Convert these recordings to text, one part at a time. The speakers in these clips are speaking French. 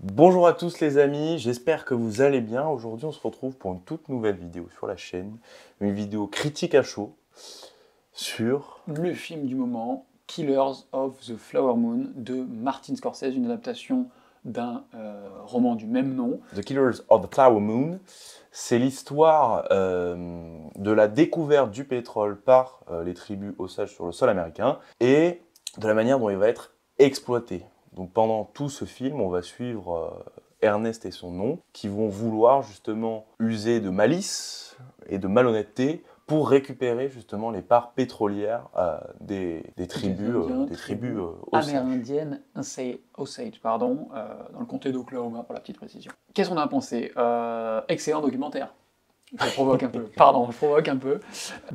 Bonjour à tous les amis, j'espère que vous allez bien. Aujourd'hui on se retrouve pour une toute nouvelle vidéo sur la chaîne, une vidéo critique à chaud sur... Le film du moment, Killers of the Flower Moon de Martin Scorsese, une adaptation d'un euh, roman du même nom. The Killers of the Flower Moon, c'est l'histoire euh, de la découverte du pétrole par euh, les tribus osage sur le sol américain et de la manière dont il va être exploité. Donc pendant tout ce film, on va suivre euh, Ernest et son nom, qui vont vouloir justement user de malice et de malhonnêteté pour récupérer justement les parts pétrolières euh, des, tribus, des euh, tribus Osage, pardon, dans le comté d'Oklahoma pour la petite précision. Qu'est-ce qu'on a pensé Excellent documentaire. Je provoque un peu, pardon, je provoque un peu.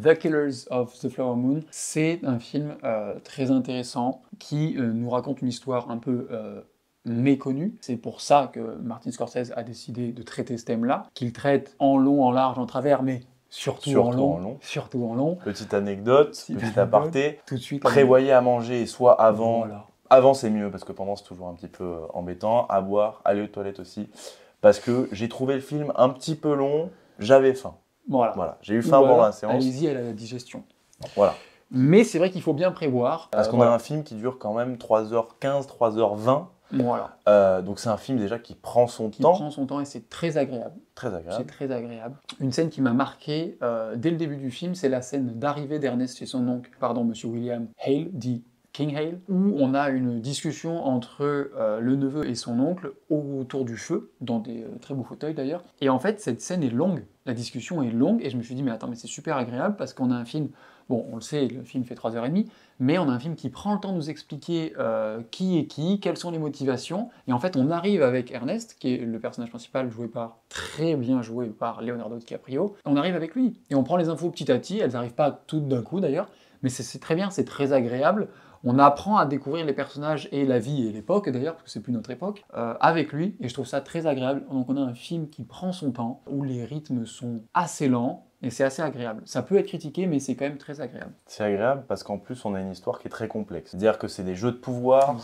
The Killers of the Flower Moon, c'est un film euh, très intéressant qui euh, nous raconte une histoire un peu euh, méconnue. C'est pour ça que Martin Scorsese a décidé de traiter ce thème-là, qu'il traite en long, en large, en travers, mais Surtout, en, long, Surtout en long. Petite anecdote, petit petite aparté. Tout de suite. Prévoyez à manger, soit avant. Avant, c'est mieux parce que pendant, c'est toujours un petit peu embêtant. À boire, aller aux toilettes aussi. Parce que j'ai trouvé le film un petit peu long j'avais faim. Voilà. voilà. J'ai eu faim avant la séance. Allez-y à la digestion. Voilà. Mais c'est vrai qu'il faut bien prévoir. Parce euh, qu'on a un film qui dure quand même 3h15, 3h20. Voilà. Euh, donc c'est un film déjà qui prend son temps. Qui prend son temps et c'est très agréable. Très agréable. C'est très agréable. Une scène qui m'a marqué euh, dès le début du film, c'est la scène d'arrivée d'Ernest chez son oncle, pardon, Monsieur William Hale, dit King Hale, mm. où on a une discussion entre euh, le neveu et son oncle autour du feu, dans des euh, très beaux fauteuils d'ailleurs. Et en fait, cette scène est longue, la discussion est longue, et je me suis dit, mais attends, mais c'est super agréable parce qu'on a un film, bon, on le sait, le film fait 3h30, mais on a un film qui prend le temps de nous expliquer euh, qui est qui, quelles sont les motivations, et en fait, on arrive avec Ernest, qui est le personnage principal joué par, très bien joué par Leonardo DiCaprio, on arrive avec lui, et on prend les infos petit à petit, elles n'arrivent pas toutes d'un coup d'ailleurs, mais c'est très bien, c'est très agréable on apprend à découvrir les personnages et la vie et l'époque d'ailleurs, parce que c'est plus notre époque, euh, avec lui, et je trouve ça très agréable. Donc on a un film qui prend son temps, où les rythmes sont assez lents, et c'est assez agréable. Ça peut être critiqué, mais c'est quand même très agréable. C'est agréable parce qu'en plus, on a une histoire qui est très complexe. C'est-à-dire que c'est des jeux de pouvoir,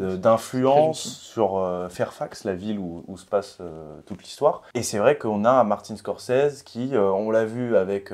euh, d'influence sur euh, Fairfax, la ville où, se passe toute l'histoire. Et c'est vrai qu'on a Martin Scorsese qui, on l'a vu avec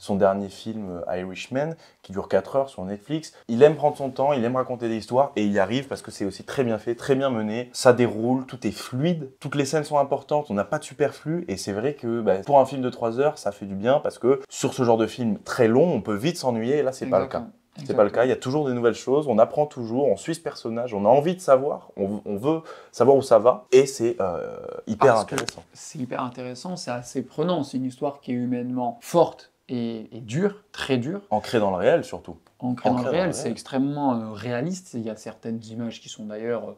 son dernier film euh, Irishman, qui dure 4 heures sur Netflix. Il aime prendre son temps, il aime raconter des histoires, et il arrive parce que c'est aussi très bien fait, très bien mené, ça déroule, tout est fluide, toutes les scènes sont importantes, on n'a pas de superflu, et c'est vrai que bah, pour un film de 3 heures, ça fait du bien parce que sur ce genre de film très long, on peut vite s'ennuyer, et là c'est pas le cas. C'est pas le cas, il y a toujours des nouvelles choses, on apprend toujours, on suit ce personnage, on a envie de savoir, on, veut savoir où ça va, et c'est euh, hyper intéressant. C'est hyper intéressant, c'est assez prenant, c'est une histoire qui est humainement forte, et dur, très dur. Ancré dans le réel surtout. Ancré, dans, le réel, c'est extrêmement euh, réaliste. Il y a certaines images qui sont d'ailleurs euh,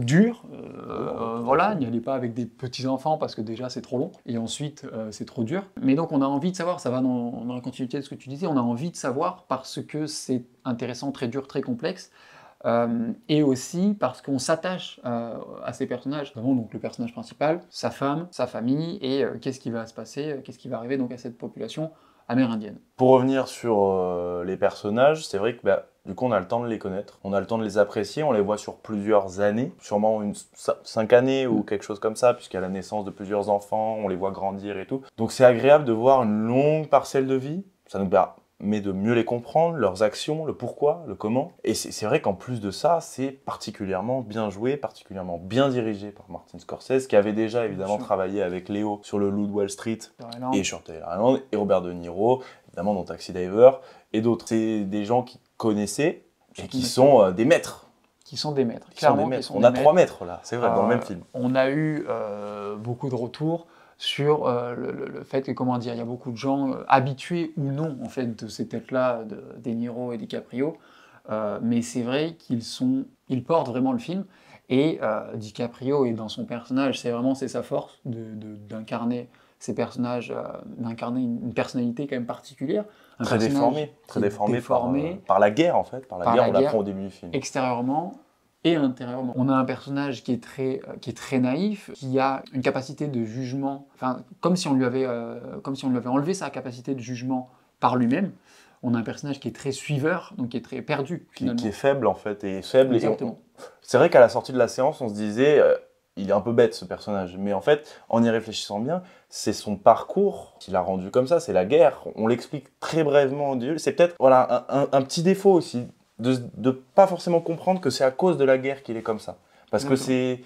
dures. Euh, oh, voilà, n'y allez pas avec des petits-enfants parce que déjà c'est trop long et ensuite c'est trop dur. Mais donc on a envie de savoir, ça va dans, la continuité de ce que tu disais, on a envie de savoir parce que c'est intéressant, très dur, très complexe. et aussi parce qu'on s'attache à ces personnages, donc le personnage principal, sa femme, sa famille, et qu'est-ce qui va se passer, qu'est-ce qui va arriver donc à cette population amérindienne. Pour revenir sur euh, les personnages, c'est vrai que bah, du coup on a le temps de les connaître, on a le temps de les apprécier, on les voit sur plusieurs années, sûrement une, cinq années ou mm. quelque chose comme ça, puisqu'à la naissance de plusieurs enfants, on les voit grandir et tout. Donc c'est agréable de voir une longue parcelle de vie. Ça nous, permet bah, mais de mieux les comprendre, leurs actions, le pourquoi, le comment. Et c'est vrai qu'en plus de ça, c'est particulièrement bien joué, particulièrement bien dirigé par Martin Scorsese, qui avait déjà évidemment travaillé avec Léo sur le Loup Wall Street et sur Taylor Island, et Robert De Niro, évidemment dans Taxi Driver, et d'autres. C'est des gens qui connaissaient et euh, qui sont des maîtres qui sont des maîtres. clairement, on a trois maîtres là, c'est vrai, dans le même euh, film. On a eu euh, beaucoup de retours sur euh, le, fait que, comment dire, il y a beaucoup de gens euh, habitués ou non, en fait, de ces têtes-là, de, des Niro et des euh, mais c'est vrai qu'ils sont, ils portent vraiment le film, et DiCaprio est dans son personnage, c'est vraiment, c'est sa force d'incarner ces personnages, d'incarner une, personnalité quand même particulière. très déformé, très par, la guerre en fait, par la guerre, la on au début du film. Extérieurement, et intérieurement. On a un personnage qui est très, euh, qui est très naïf, qui a une capacité de jugement, enfin, comme si on lui avait, euh, comme si on lui avait enlevé sa capacité de jugement par lui-même. On a un personnage qui est très suiveur, donc qui est très perdu. Qui, est faible en fait, et faible. Exactement. C'est vrai qu'à la sortie de la séance, on se disait, euh, il est un peu bête ce personnage, mais en fait, en y réfléchissant bien, c'est son parcours qui l'a rendu comme ça, c'est la guerre. On l'explique très brièvement Dieu. C'est peut-être voilà un petit défaut aussi de ne pas forcément comprendre que c'est à cause de la guerre qu'il est comme ça. Parce que c'est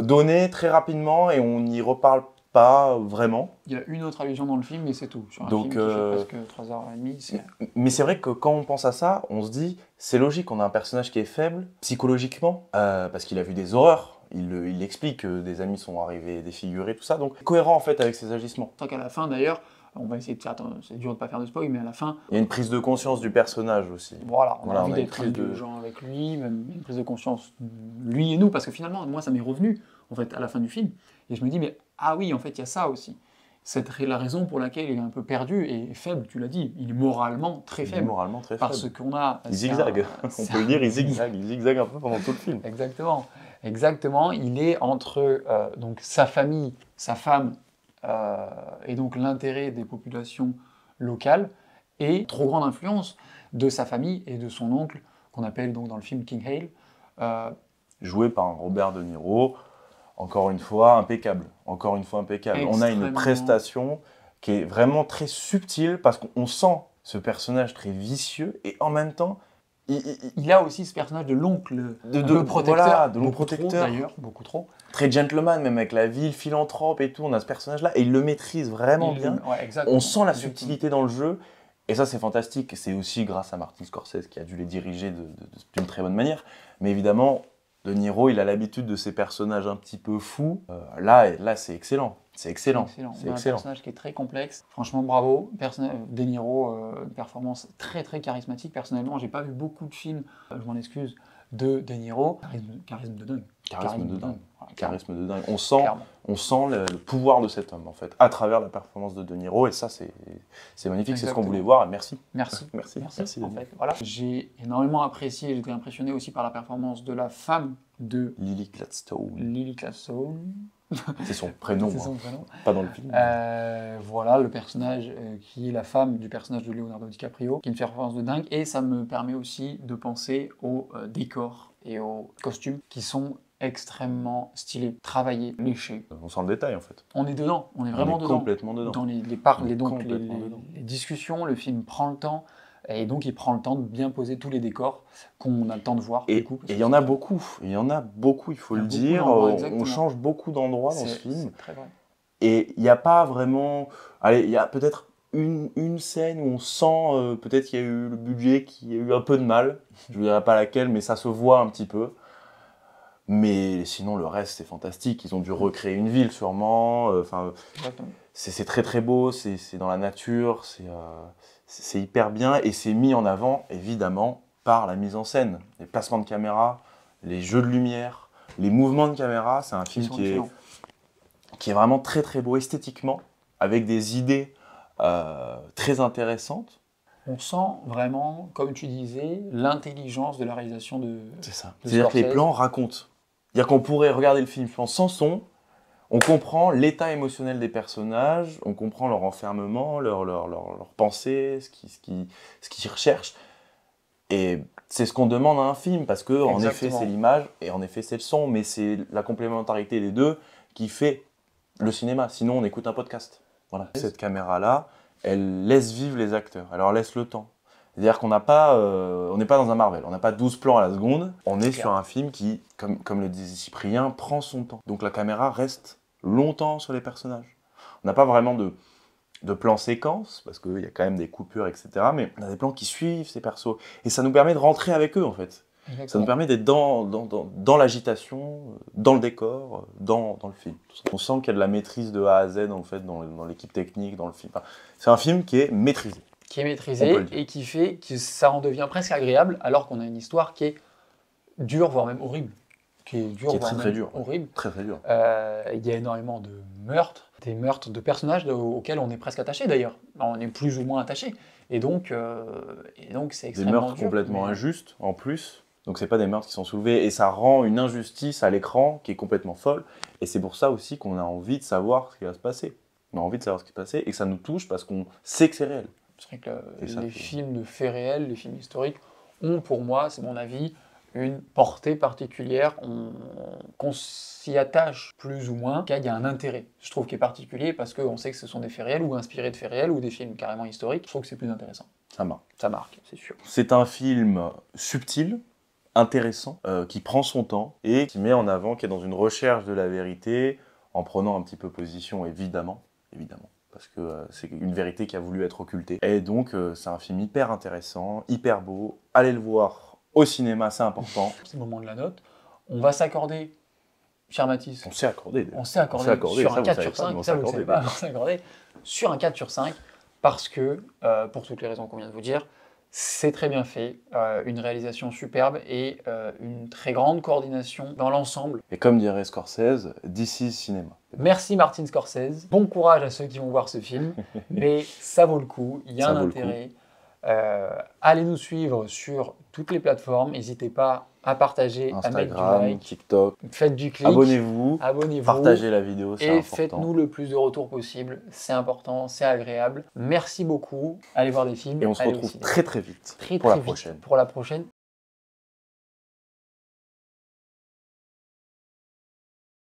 donné très rapidement et on n'y reparle pas vraiment. Il y a une autre allusion dans le film et c'est tout. Donc, film qui 3h30, euh, Mais c'est vrai que quand on pense à ça, on se dit, c'est logique, on a un personnage qui est faible psychologiquement, euh, parce qu'il a vu des horreurs. Il, il explique que des amis sont arrivés défigurés, tout ça. Donc, cohérent en fait avec ses agissements. Tant qu'à la fin d'ailleurs, on va essayer de faire. Euh, c'est dur de ne pas faire de spoil, mais à la fin. Il y a une prise de conscience du personnage aussi. Voilà, on a envie d'être de... avec lui, même une prise de conscience lui et nous, parce que finalement, moi, ça m'est revenu en fait à la fin du film, et je me dis mais ah oui, en fait, il y a ça aussi. C'est la raison pour laquelle il est un peu perdu et faible, tu l'as dit. Il est moralement très faible. Il est moralement très faible. Parce qu'on a. Il zigzague. on peut dire, il zigzague. Il zigzague un peu pendant tout le film. Exactement. Exactement. Il est entre euh, donc sa famille, sa femme euh, et donc l'intérêt des populations locales et trop grande influence de sa famille et de son oncle, qu'on appelle donc dans le film King Hale. Euh, joué par Robert De Niro, encore une fois impeccable, encore une fois impeccable. On a une prestation qui est vraiment très subtile parce qu'on sent ce personnage très vicieux et en même temps... Il, a aussi ce personnage de l'oncle, de, protecteur, de l'oncle protecteur d'ailleurs, beaucoup trop très gentleman, même avec la ville, philanthrope et tout. On a ce personnage-là et il le maîtrise vraiment bien. on sent la subtilité dans le jeu. Et ça, c'est fantastique. C'est aussi grâce à Martin Scorsese qui a dû les diriger d'une très bonne manière. Mais évidemment, De Niro, il a l'habitude de ses personnages un petit peu fous. Euh, là, là c'est excellent. C'est excellent. C'est un personnage qui est très complexe. Franchement, bravo. Euh, de Niro, euh, une performance très très charismatique. Personnellement, j'ai pas vu beaucoup de films, je m'en excuse, de De Niro. Charisme, charisme de dingue. Charisme, de dingue. Charisme de dingue. On sent, on sent le, pouvoir de cet homme, en fait, à travers la performance de De Niro. Et ça, c'est magnifique. C'est ce qu'on voulait voir. Merci. Merci. Merci. Merci, en fait, voilà. J'ai énormément apprécié, j'étais impressionné aussi par la performance de la femme de... Lily Gladstone. Lily Gladstone. C'est son prénom. Hein. Pas dans le film. Euh, voilà, le personnage euh, qui est la femme du personnage de Leonardo DiCaprio, qui est une performance de dingue. Et ça me permet aussi de penser aux euh, décors et aux costumes qui sont extrêmement stylé, travaillé, léché. On sent le détail en fait. On est dedans, on est vraiment on est dedans. Complètement dedans. Dans les, les, par, les, donc, les, discussions, le film prend le temps. Et donc, il prend le temps de bien poser tous les décors qu'on a le temps de voir. Et, il y en a beaucoup. Il y en a beaucoup, il faut le dire. On change beaucoup d'endroits dans ce film. Et il n'y a pas vraiment. Allez, il y a peut-être une, scène où on sent euh, peut-être qu'il y a eu le budget qui a eu un peu de mal. Je ne dirais pas laquelle, mais ça se voit un petit peu. Mais sinon, le reste, c'est fantastique. Ils ont dû recréer une ville, sûrement. Euh, enfin, c'est très très beau, c'est dans la nature, euh, c'est hyper bien et c'est mis en avant, évidemment, par la mise en scène, les placements de caméra, les jeux de lumière, les mouvements de caméra. C'est un film qui est, qui est, vraiment très très beau esthétiquement, avec des idées euh, très intéressantes on sent vraiment, comme tu disais, l'intelligence de la réalisation de. C'est ça. C'est-à-dire que les plans racontent. C'est-à-dire qu'on pourrait regarder le film, sans son, on comprend l'état émotionnel des personnages, on comprend leur enfermement, leur, leur, pensée, ce qu'ils qui, ce recherchent. Et c'est ce qu'on demande à un film, parce que en effet, c'est l'image et en effet, c'est le son, mais c'est la complémentarité des deux qui fait le cinéma. Sinon, on écoute un podcast. Voilà. Cette caméra-là, elle laisse vivre les acteurs, elle leur laisse le temps. C'est-à-dire qu'on euh, on n'est pas dans un Marvel, on n'a pas 12 plans à la seconde, on est, sur un film qui, comme, le disait Cyprien, prend son temps. Donc la caméra reste longtemps sur les personnages. On n'a pas vraiment de, de plans séquences, parce qu'il y a quand même des coupures, etc. Mais on a des plans qui suivent ces persos. Et ça nous permet de rentrer avec eux, en fait. Ça nous permet d'être dans, l'agitation, dans le décor, dans, le film. On sent qu'il y a de la maîtrise de A à Z, en fait, dans, l'équipe technique, dans le film. c'est un film qui est maîtrisé qui est maîtrisé et qui fait que ça en devient presque agréable alors qu'on a une histoire qui est dure, voire même horrible. Qui est dure, très, très dure. Horrible. Très, très il y a énormément de meurtres, des meurtres de personnages auxquels on est presque attaché d'ailleurs. On est plus ou moins attaché. Et donc, euh, et donc c'est extrêmement. Des meurtres complètement injustes en plus. Donc c'est pas des meurtres qui sont soulevés et ça rend une injustice à l'écran qui est complètement folle. Et c'est pour ça aussi qu'on a envie de savoir ce qui va se passer. On a envie de savoir ce qui se passe et que ça nous touche parce qu'on sait que c'est réel. C'est vrai que les films de faits réels, les films historiques, ont pour moi, c'est mon avis, une portée particulière, qu'on s'y attache plus ou moins, qu'il y a un intérêt. Je trouve qu'il est particulier parce qu'on sait que ce sont des faits réels ou inspirés de faits réels ou des films carrément historiques. Je trouve que c'est plus intéressant. Ça marque. Ça marque, c'est sûr. C'est un film subtil, intéressant, euh, qui prend son temps et qui met en avant, qui est dans une recherche de la vérité, en prenant un petit peu position, évidemment. évidemment parce que euh, c'est une vérité qui a voulu être occultée. Et donc, euh, c'est un film hyper intéressant, hyper beau. Allez le voir au cinéma, c'est important. c'est le moment de la note. On va s'accorder, cher Matisse. On s'est accordé. On s'est accordé, sur un 4 sur 5. Ça, vous on s'est accordé sur un 4 sur 5, parce que, euh, pour toutes les raisons qu'on vient de vous dire, c'est très bien fait, euh, une réalisation superbe et euh, une très grande coordination dans l'ensemble. Et comme dirait Scorsese, d'ici cinéma. Merci Martin Scorsese. Bon courage à ceux qui vont voir ce film, mais ça vaut le coup, il y a un intérêt. Euh, allez nous suivre sur toutes les plateformes. N'hésitez pas à partager, à mettre du like, TikTok. Faites du clic. Abonnez-vous. partagez la vidéo. Et faites-nous le plus de retours possible. C'est important, c'est agréable. Merci beaucoup. Allez voir des films. Et on se retrouve très très vite Pour la prochaine